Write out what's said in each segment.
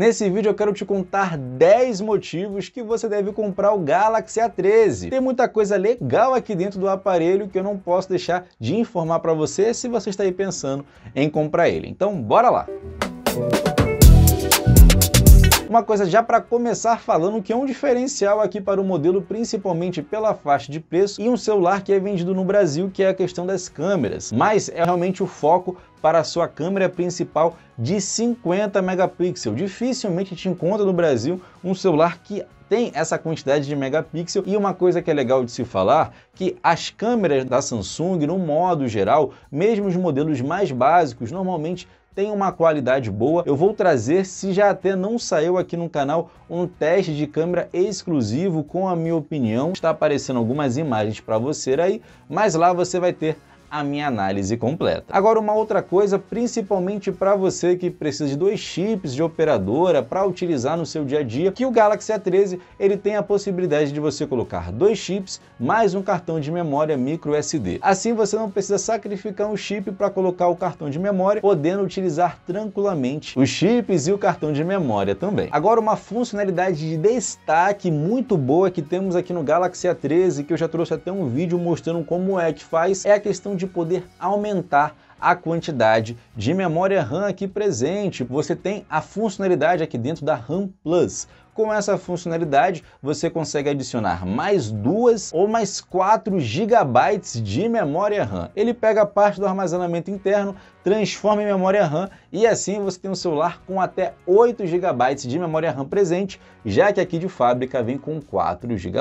Nesse vídeo eu quero te contar 10 motivos que você deve comprar o Galaxy A13. Tem muita coisa legal aqui dentro do aparelho que eu não posso deixar de informar para você se você está aí pensando em comprar ele. Então, bora lá! Música uma coisa já para começar falando que é um diferencial aqui para o modelo, principalmente pela faixa de preço e um celular que é vendido no Brasil, que é a questão das câmeras. Mas é realmente o foco para a sua câmera principal de 50 megapixels. Dificilmente te encontra no Brasil um celular que tem essa quantidade de megapixel e uma coisa que é legal de se falar que as câmeras da Samsung no modo geral, mesmo os modelos mais básicos, normalmente tem uma qualidade boa. Eu vou trazer, se já até não saiu aqui no canal, um teste de câmera exclusivo com a minha opinião. Está aparecendo algumas imagens para você aí, mas lá você vai ter a minha análise completa. Agora, uma outra coisa, principalmente para você que precisa de dois chips de operadora para utilizar no seu dia a dia, que o Galaxy A13 ele tem a possibilidade de você colocar dois chips mais um cartão de memória micro SD. Assim, você não precisa sacrificar um chip para colocar o cartão de memória, podendo utilizar tranquilamente os chips e o cartão de memória também. Agora, uma funcionalidade de destaque muito boa que temos aqui no Galaxy A13, que eu já trouxe até um vídeo mostrando como é que faz, é a questão de de poder aumentar a quantidade de memória RAM aqui presente. Você tem a funcionalidade aqui dentro da RAM Plus. Com essa funcionalidade, você consegue adicionar mais duas ou mais 4 GB de memória RAM. Ele pega parte do armazenamento interno, transforma em memória RAM e assim você tem um celular com até 8 GB de memória RAM presente, já que aqui de fábrica vem com 4 GB.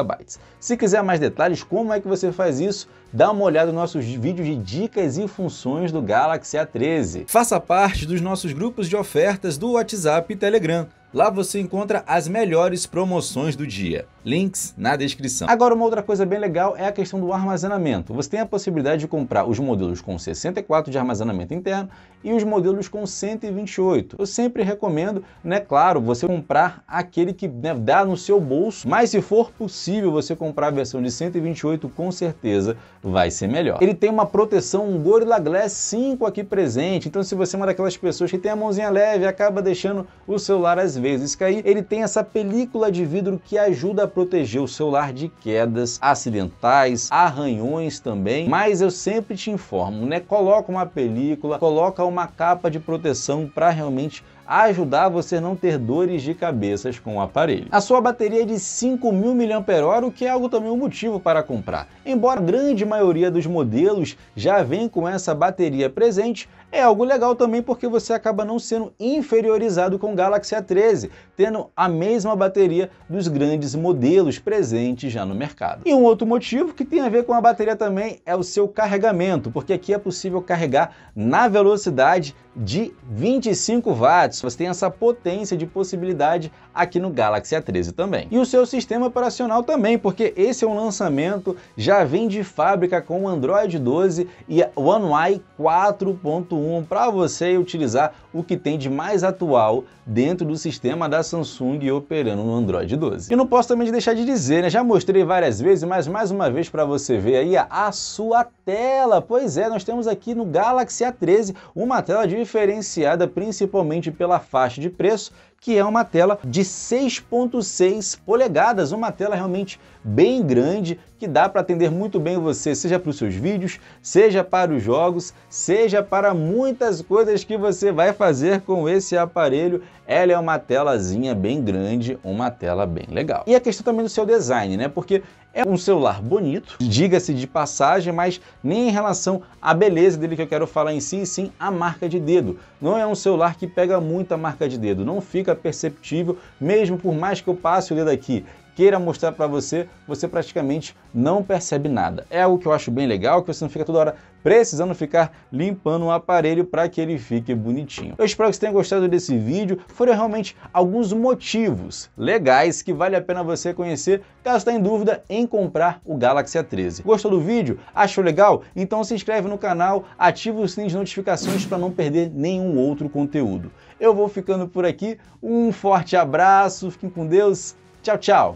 Se quiser mais detalhes como é que você faz isso, dá uma olhada nos nossos vídeos de dicas e funções do Galaxy A13. Faça parte dos nossos grupos de ofertas do WhatsApp e Telegram. Lá você encontra as melhores promoções do dia. Links na descrição. Agora, uma outra coisa bem legal é a questão do armazenamento. Você tem a possibilidade de comprar os modelos com 64 de armazenamento interno e os modelos com 128. Eu sempre recomendo, né, claro, você comprar aquele que né, dá no seu bolso, mas se for possível você comprar a versão de 128, com certeza vai ser melhor. Ele tem uma proteção Gorilla Glass 5 aqui presente, então se você é uma daquelas pessoas que tem a mãozinha leve acaba deixando o celular às vezes cair, ele tem essa película de vidro que ajuda a proteger o seu lar de quedas acidentais, arranhões também, mas eu sempre te informo, né? Coloca uma película, coloca uma capa de proteção para realmente ajudar você a não ter dores de cabeça com o aparelho. A sua bateria é de 5.000 mAh, o que é algo também um motivo para comprar. Embora a grande maioria dos modelos já vem com essa bateria presente, é algo legal também porque você acaba não sendo inferiorizado com o Galaxy A13, tendo a mesma bateria dos grandes modelos presentes já no mercado. E um outro motivo que tem a ver com a bateria também é o seu carregamento, porque aqui é possível carregar na velocidade de 25 watts, você tem essa potência de possibilidade aqui no Galaxy A13 também. E o seu sistema operacional também, porque esse é um lançamento, já vem de fábrica com o Android 12 e One UI 4.1 para você utilizar o que tem de mais atual dentro do sistema da Samsung operando no Android 12. E não posso também deixar de dizer, né? já mostrei várias vezes, mas mais uma vez para você ver aí a sua tela. Pois é, nós temos aqui no Galaxy A13 uma tela diferenciada principalmente pela faixa de preço que é uma tela de 6.6 polegadas, uma tela realmente bem grande que dá para atender muito bem você, seja para os seus vídeos, seja para os jogos, seja para muitas coisas que você vai fazer com esse aparelho. Ela é uma telazinha bem grande, uma tela bem legal. E a questão também do seu design, né? Porque é um celular bonito, diga-se de passagem, mas nem em relação à beleza dele que eu quero falar em si, sim a marca de dedo. Não é um celular que pega muita marca de dedo, não fica fica perceptível, mesmo por mais que eu passe o dedo aqui queira mostrar para você, você praticamente não percebe nada. É algo que eu acho bem legal, que você não fica toda hora precisando ficar limpando o aparelho para que ele fique bonitinho. Eu espero que você tenha gostado desse vídeo. Foram realmente alguns motivos legais que vale a pena você conhecer caso está em dúvida em comprar o Galaxy A13. Gostou do vídeo? Achou legal? Então se inscreve no canal, ativa o sininho de notificações para não perder nenhum outro conteúdo. Eu vou ficando por aqui. Um forte abraço, fiquem com Deus. Tchau, tchau.